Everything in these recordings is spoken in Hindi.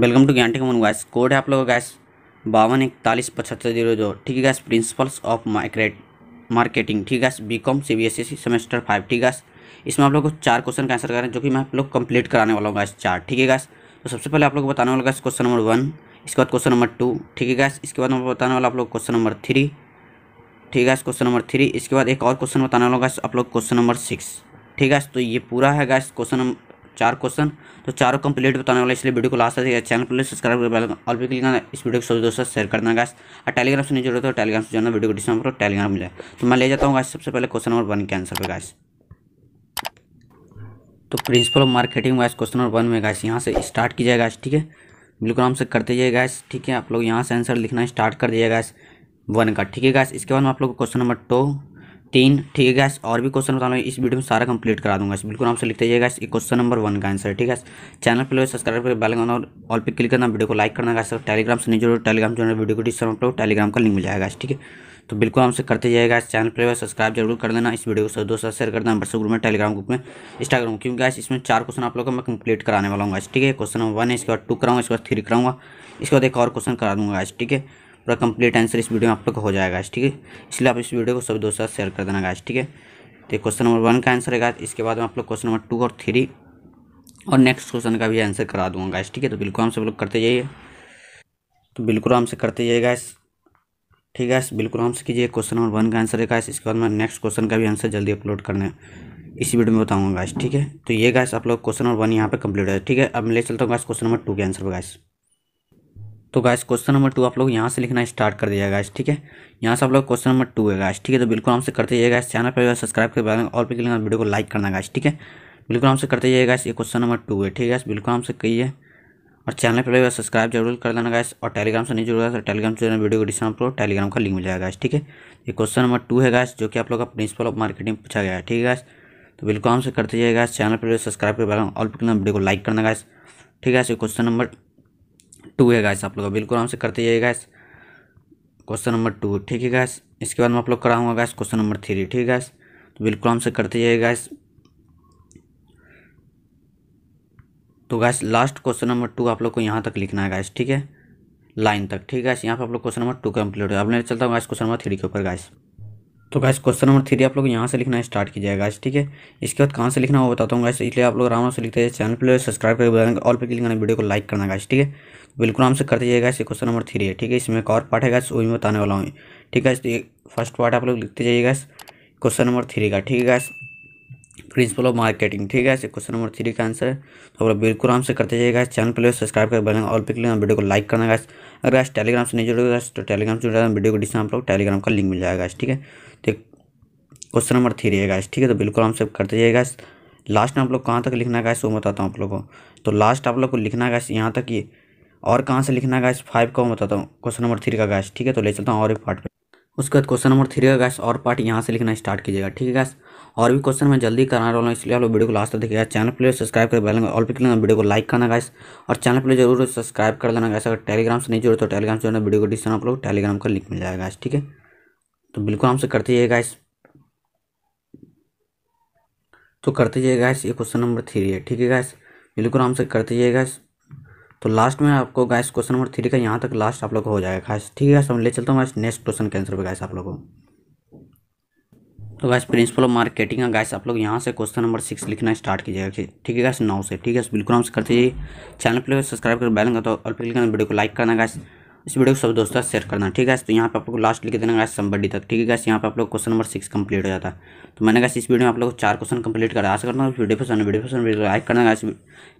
वेलकम टू गैंटी कमन गैस कोड है आप लोगों का गैस बावन इकतालीस पचहत्तर जीरो जो ठीक है गैस प्रिंसिपल्स ऑफ माइक्रेट मार्केटिंग ठीक है B com C B S E semester five ठीक है इसमें आप लोग को चार क्वेश्चन का आंसर करें जो कि मैं आप लोग कंप्लीट कराने वाला हूँ गैस चार ठीक है गैस तो सबसे पहले आप लोग को बताने वाला गैस क्वेश्चन नंबर वन इसके बाद क्वेश्चन नंबर टू ठीक है गैस इसके बाद मैं बताने वाला आप लोग क्वेश्चन नंबर थ्री ठीक है क्वेश्चन नंबर थ्री इसके बाद एक और क्वेश्चन बताने वाला गैस आप लोग क्वेश्चन नंबर सिक्स ठीक है तो ये पूरा है गैस क्वेश्चन चार क्वेश्चन तो चारों कंप्लीट बताने वाला इसलिए वीडियो को लास्ट तक चैनल पर सब्सक्राइब कर और भी क्लिक इस वीडियो को सभी दोस्तों शेयर करना गैस और टेलीग्राम से नहीं जुड़े तो टेलीग्राम से जाना वीडियो को डिस्काउंट करो टेलीग्राम मिले तो मैं ले जाता हूँ गैस सबसे पहले क्वेश्चन नंबर वन के आंसर पर गैस तो principle of marketing wise question number one में गैस यहाँ से स्टार्ट की गैस ठीक है बिल्कुल आराम से करते जाइए गैस ठीक है आप लोग यहाँ से आंसर लिखना स्टार्ट कर दीजिए गैस वन का ठीक है गैस इसके बाद में आप लोग क्वेश्चन नंबर टू तीन ठीक है गैस और भी क्वेश्चन बताना इस वीडियो में सारा कंप्लीट करा दूंगा बिल्कुल आपसे लिखते जाएगा ये क्वेश्चन नंबर वन का आंसर ठीक है चैनल पर सब्सक्राइब करके करना और ऑल पर क्लिक करना वीडियो को लाइक करना गैस टेलीग्राम से नहीं जुड़ो टेलीग्राम जो है वीडियो को डिस्क्रिप्शन अपलोड टेलीग्राम का लिंक मिल जाएगा ठीक है तो बिल्कुल हमसे करते जाएगा चैनल पर सब्सक्राइब जरूर कर देना इस वीडियो को दोस्तों शेयर कर देना व्हाट्सअप ग्रुप में टेलीग्राम ग्रुप में इंस्टाग्राम क्योंकि गैस इसमें चार क्वेश्चन आप लोग का मैं कंप्लीट कराने वाला हूँ ठीक है क्वेश्चन नंबर वन है इसके बाद टू कराऊंगा इसके बाद थ्री कराऊंगा इसके बाद एक और क्वेश्चन करा दूंगा ठीक है पूरा कंप्लीट आंसर इस वीडियो में आप लोग हो जाएगा ठीक है इसलिए आप इस वीडियो को सभी दोस्तों शेयर कर देना गाइस ठीक है तो क्वेश्चन नंबर वन का आंसर है इसके बाद मैं आप लोग क्वेश्चन नंबर टू और थ्री और नेक्स्ट क्वेश्चन का भी आंसर करा दूंगा गाइस ठीक है तो बिल्कुल हम सब लोग करते जाइए तो बिल्कुल हमसे करते जाइए गाइस ठीक है बिल्कुल हमसे कीजिए क्वेश्चन नंबर वन का आंसर है गाइस इसके बाद मैं नेक्स्ट क्वेश्चन का भी आंसर जल्दी अपलोड करने इसी वीडियो में बताऊंगा गाइस ठीक है तो ये गाइस आप लोग क्वेश्चन नंबर वन यहाँ पे कंप्लीट है ठीक है अब मैं ले चलता हूँ गाइस क्वेश्चन नंबर टू के आंसर पर गाइस तो गाइस क्वेश्चन नंबर टू आप लोग यहाँ से लिखना स्टार्ट कर दिया गाइस ठीक है यहाँ से आप लोग क्वेश्चन नंबर टू है गाइस ठीक है तो बिल्कुल हमसे करते जाइएगा इस चैनल पर सब्सक्राइब कर बाद और भी लिखना वीडियो को लाइक करना गाइस ठीक है बिल्कुल हमसे करते जाइएगा ये क्वेश्चन नंबर टू है ठीक है बिल्कुल हमसे है और चैनल पर सब्सक्राइब जरूर कर देना गाइस और टेलीग्राम से नहीं जुड़ेगा तो टेलीग्राम से वीडियो को डिस्काउंट करो टेलीग्राम का लिंक मिल जाएगा ठीक है ये क्वेश्चन नंबर टू है गाइस जो कि आप लोग का प्रिंसिपल ऑफ मार्केटिंग पूछा गया है ठीक है गाइस तो बिल्कुल हमसे करते जाएगा चैनल पर सब्सक्राइब कर बाद और वीडियो को लाइक करना गाइस ठीक है ये क्वेश्चन नंबर टू है गैस आप लोग बिल्कुल आराम से करते जाइए गैस क्वेश्चन नंबर टू ठीक है गैस इसके बाद मैं आप लोग कराऊंगा गैस क्वेश्चन नंबर थ्री ठीक है गैस तो बिल्कुल आराम से करते जाइए गैस तो guys last question number two आप लोग को यहाँ तक लिखना है गैस ठीक है लाइन तक ठीक है यहाँ पर आप लोग क्वेश्चन नंबर टू कम्प्लीट हो अब मैं चलता हूँ गैस क्वेश्चन नंबर थ्री के ऊपर गैस तो गैस क्वेश्चन नंबर थ्री आप लोग यहाँ से लिखना स्टार्ट कीजिएगा गैस ठीक है इसके बाद कहाँ से लिखना वो बताता हूँ गैस इसलिए आप लोग आराम से लिखते हैं चैनल पर सब्सक्राइब कर ऑल पे क्लिक करना वीडियो को लाइक करना गैस ठीक है बिल्कुल आराम से कर दीजिएगा इसे क्वेश्चन नंबर थ्री है ठीक है इसमें एक और पार्ट है गैस वही बताने वाला हूँ ठीक है फर्स्ट तो पार्ट आप लोग लिखते जाइए क्वेश्चन नंबर थ्री का ठीक है गैस प्रिंसिपल ऑफ मार्केटिंग ठीक है क्वेश्चन नंबर थ्री का आंसर है तो आप लोग बिल्कुल आराम से करते जाइएगा चैनल पर सब्सक्राइब कर बने ऑल पे क्लिक वीडियो को लाइक करना गैस अगर आज टेलीग्राम से नहीं जुड़ेगा तो टेलीग्राम से जुड़ा वीडियो को डिस्क्रिप्शन आप लोग टेलीग्राम का लिंक मिल जाएगा ठीक है तो क्वेश्चन नंबर थ्री है ठीक है तो बिल्कुल हम सब करते जाइएगा लास्ट में आप लोग कहाँ तक लिखना गाइस वो बताता हूँ आप लोग को तो लास्ट आप लोग को लिखना गाइस यहाँ तक ये और कहाँ से लिखना गाइस फाइव का बताता हूँ क्वेश्चन नंबर थ्री का गैस ठीक है तो ले चलता हूँ और एक पार्ट पर उसके बाद क्वेश्चन नंबर थ्री का गैस और पार्ट यहाँ से लिखना स्टार्ट कीजिएगा ठीक है गैस और भी क्वेश्चन मैं जल्दी कराने वाला हूँ इसलिए आप लोग वीडियो को लास्ट तक देखिएगा चैनल प्ले सब्सक्राइब कर बैलेंगे ऑल पे वीडियो को लाइक करना गाइस और चैनल प्ले जरूर सब्सक्राइब कर देना गाइस अगर टेलीग्राम से नहीं जुड़े तो टेलीग्राम से जुड़ना वीडियो को डिस्क्रिप्शन आप लोग टेलीग्राम का लिंक मिल जाएगा गाइस ठीक है तो बिल्कुल हमसे करते जाइए गाइस तो करते जाइए गाइस ये क्वेश्चन नंबर थ्री है ठीक है गाइस बिल्कुल से करते जाइए गाइस तो लास्ट में आपको गैस क्वेश्चन नंबर थ्री का यहाँ तक लास्ट आप लोग हो जाएगा खास ठीक है गाइस हम तो ले चलता हूँ नेक्स्ट क्वेश्चन के आंसर पर गैस आप लोगों को तो गैस प्रिंसिपल ऑफ मार्केटिंग है गैस आप लोग यहाँ से क्वेश्चन नंबर सिक्स लिखना स्टार्ट कीजिएगा ठीक है गैस नौ से ठीक है बिल्कुल हमसे करते जाइए चैनल पर सब्सक्राइब कर बैलन तो और फिर वीडियो को लाइक करना गैस इस वीडियो को सब दोस्तों शेयर करना ठीक है तो यहाँ पे आप लोग लास्ट लिख देना गैस संबड्डी तक ठीक है गैस यहाँ पे आप लोग क्वेश्चन नंबर सिक्स कंप्लीट हो जाता है तो मैंने गैस इस वीडियो में आप लोग चार क्वेश्चन कंप्लीट कर आशा करना वीडियो पसंद वीडियो पसंद वीडियो लाइक करना गैस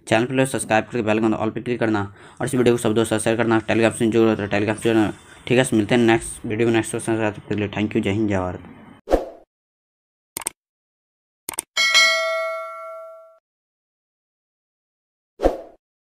चैनल पर सब्सक्राइब करके बैल करना ऑल पर क्लिक करना और इस वीडियो को सब दोस्तों शेयर करना टेलीग्राम से जो है टेलीग्राम से ठीक है मिलते हैं नेक्स्ट वीडियो में नेक्स्ट क्वेश्चन थैंक यू जय हिंद जय भारत